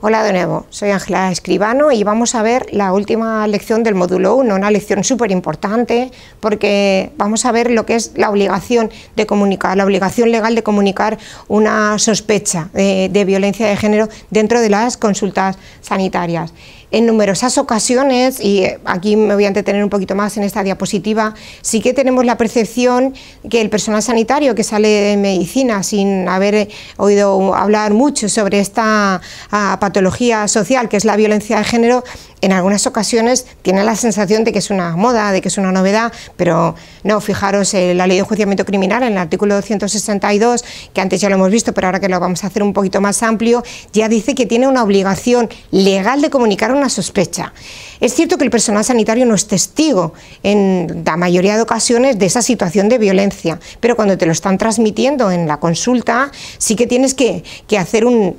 Hola de nuevo, soy Ángela Escribano y vamos a ver la última lección del módulo 1, una lección súper importante porque vamos a ver lo que es la obligación de comunicar, la obligación legal de comunicar una sospecha de, eh, de violencia de género dentro de las consultas sanitarias. En numerosas ocasiones, y eh, aquí me voy a entretener un poquito más en esta diapositiva, sí que tenemos la percepción que el personal sanitario que sale de medicina sin haber eh, oído hablar mucho sobre esta ah, patología social que es la violencia de género, en algunas ocasiones tiene la sensación de que es una moda, de que es una novedad, pero no, fijaros, en eh, la ley de juiciamiento criminal, en el artículo 262, que antes ya lo hemos visto, pero ahora que lo vamos a hacer un poquito más amplio, ya dice que tiene una obligación legal de comunicar una sospecha. Es cierto que el personal sanitario no es testigo en la mayoría de ocasiones de esa situación de violencia, pero cuando te lo están transmitiendo en la consulta, sí que tienes que, hacer un,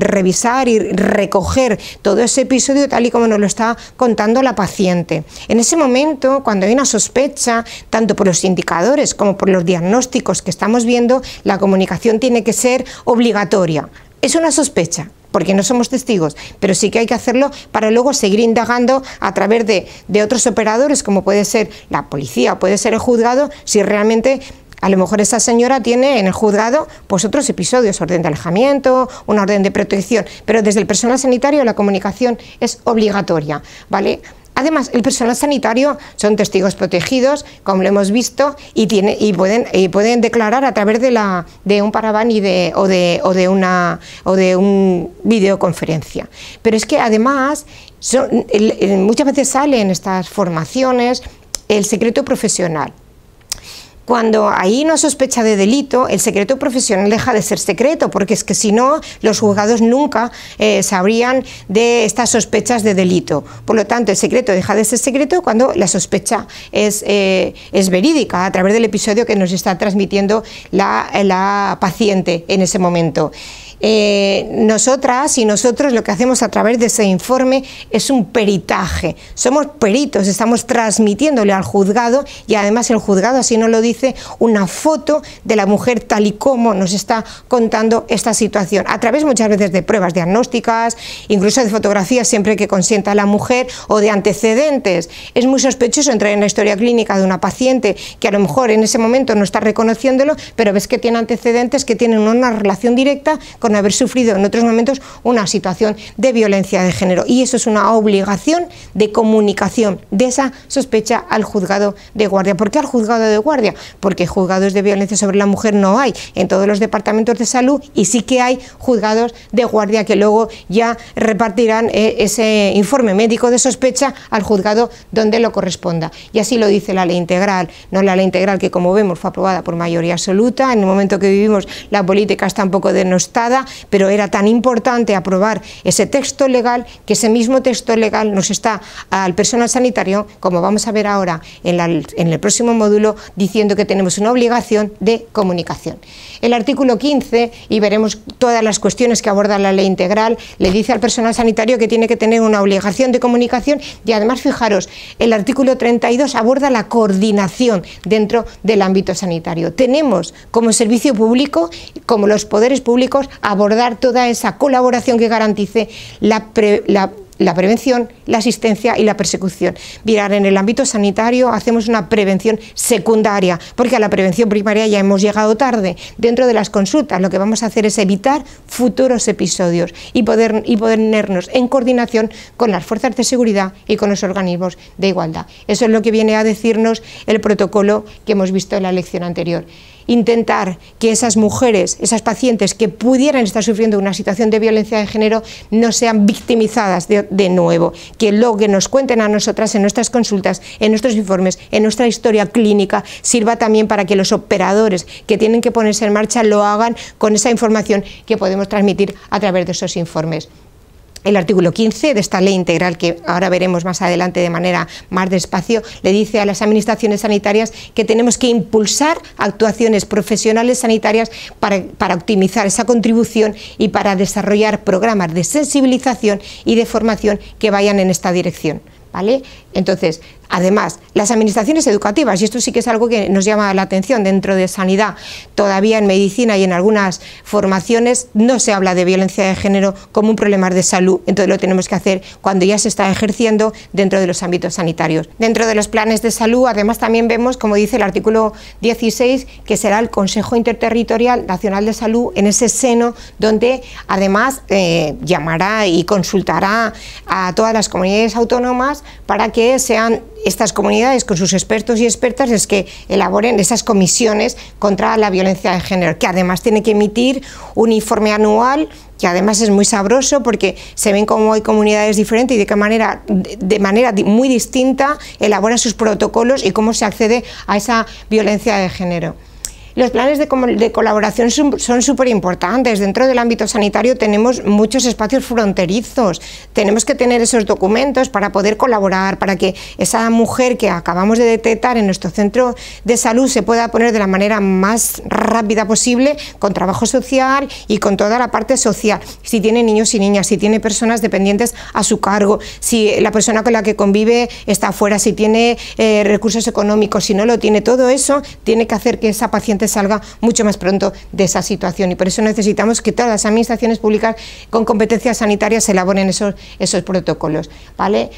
revisar y recoger todo ese episodio tal y como nos lo está contando la paciente. En ese momento, cuando hay una sospecha, tanto por los indicadores como por los diagnósticos que estamos viendo, la comunicación tiene que ser obligatoria. Es una sospecha, porque no somos testigos, pero sí que hay que hacerlo para luego seguir indagando a través de, de otros operadores, como puede ser la policía, puede ser el juzgado, si realmente a lo mejor esa señora tiene en el juzgado pues otros episodios, orden de alejamiento, una orden de protección, pero desde el personal sanitario la comunicación es obligatoria, ¿vale? Además, el personal sanitario son testigos protegidos, como lo hemos visto, y, y, pueden, y pueden declarar a través de, la, de un paraván y de, o, de, o, de una, o de videoconferencia. Pero es que además, son, muchas veces salen estas formaciones el secreto profesional cuando ahí no sospecha de delito, el secreto profesional deja de ser secreto, porque es que si no, los juzgados nunca eh, sabrían de estas sospechas de delito. Por lo tanto, el secreto deja de ser secreto cuando la sospecha es, eh, es verídica, a través del episodio que nos está transmitiendo la, la paciente en ese momento. Eh, nosotras y nosotros lo que hacemos a través de ese informe es un peritaje. Somos peritos, estamos transmitiéndole al juzgado y además el juzgado, así no lo dice, una foto de la mujer tal y como nos está contando esta situación. A través muchas veces de pruebas diagnósticas, incluso de fotografías siempre que consienta la mujer o de antecedentes. Es muy sospechoso entrar en la historia clínica de una paciente que a lo mejor en ese momento no está reconociéndolo, pero ves que tiene antecedentes que tienen una relación directa con con haber sufrido en otros momentos una situación de violencia de género. Y eso es una obligación de comunicación de esa sospecha al juzgado de guardia. ¿Por qué al juzgado de guardia? Porque juzgados de violencia sobre la mujer no hay en todos los departamentos de salud y sí que hay juzgados de guardia que luego ya repartirán eh, ese informe médico de sospecha al juzgado donde lo corresponda. Y así lo dice la ley integral, no la ley integral que como vemos fue aprobada por mayoría absoluta, en el momento que vivimos la política está un poco denostada, pero era tan importante aprobar ese texto legal que ese mismo texto legal nos está al personal sanitario, como vamos a ver ahora en, en el próximo módulo, diciendo que tenemos una obligación de comunicación. El artículo 15, y veremos todas las cuestiones que aborda la ley integral, le dice al personal sanitario que tiene que tener una obligación de comunicación y además, fijaros, el artículo 32 aborda la coordinación dentro del ámbito sanitario. Tenemos como servicio público, como los poderes públicos, abordar toda esa colaboración que garantice la, prevención, la asistencia y la persecución. Mirar, en el ámbito sanitario hacemos una prevención secundaria, porque a la prevención primaria ya hemos llegado tarde. Dentro de las consultas lo que vamos a hacer es evitar futuros episodios y, poder, y ponernos en coordinación con las fuerzas de seguridad y con los organismos de igualdad. Eso es lo que viene a decirnos el protocolo que hemos visto en la lección anterior intentar que esas mujeres, esas pacientes que pudieran estar sufriendo una situación de violencia de género, no sean victimizadas de, nuevo, que lo que nos cuenten a nosotras en nuestras consultas, en nuestros informes, en nuestra historia clínica, sirva también para que los operadores que tienen que ponerse en marcha lo hagan con esa información que podemos transmitir a través de esos informes el artículo 15 de esta ley integral que ahora veremos más adelante de manera más despacio, le dice a las administraciones sanitarias que tenemos que impulsar actuaciones profesionales sanitarias para, para optimizar esa contribución y para desarrollar programas de sensibilización y de formación que vayan en esta dirección. ¿Vale? Entonces, Además, las administraciones educativas, y esto sí que es algo que nos llama la atención dentro de sanidad, todavía en medicina y en algunas formaciones no se habla de violencia de género como un problema de salud, entonces lo tenemos que hacer cuando ya se está ejerciendo dentro de los ámbitos sanitarios. Dentro de los planes de salud, además también vemos, como dice el artículo 16, que será el Consejo Interterritorial Nacional de Salud en ese seno donde además eh, llamará y consultará a todas las comunidades autónomas para que sean estas comunidades con sus expertos y expertas es que elaboren esas comisiones contra la violencia de género, que además tiene que emitir un informe anual que además es muy sabroso porque se ven cómo hay comunidades diferentes y de qué manera, de manera muy distinta, elaboran sus protocolos y cómo se accede a esa violencia de género. Los planes de, colaboración son súper importantes. Dentro del ámbito sanitario tenemos muchos espacios fronterizos. Tenemos que tener esos documentos para poder colaborar, para que esa mujer que acabamos de detectar en nuestro centro de salud se pueda poner de la manera más rápida posible con trabajo social y con toda la parte social. Si tiene niños y niñas, si tiene personas dependientes a su cargo, si la persona con la que convive está afuera, si tiene eh, recursos económicos, si no lo tiene, todo eso tiene que hacer que esa paciente salga mucho más pronto de esa situación. Y por eso necesitamos que todas las administraciones públicas con competencias sanitarias elaboren esos, esos protocolos. ¿vale?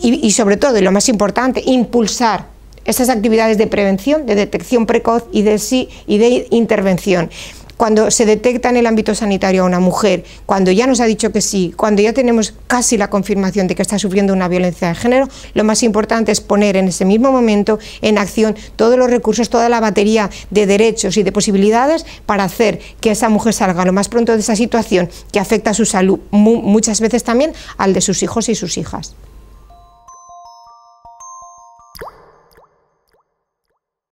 Y, sobre todo, y lo más importante, impulsar esas actividades de prevención, de detección precoz y de, y de intervención cuando se detecta en el ámbito sanitario a una mujer, cuando ya nos ha dicho que sí, cuando ya tenemos casi la confirmación de que está sufriendo una violencia de género, lo más importante es poner en ese mismo momento en acción todos los recursos, toda la batería de derechos y de posibilidades para hacer que esa mujer salga lo más pronto de esa situación que afecta a su salud, muchas veces también al de sus hijos y sus hijas.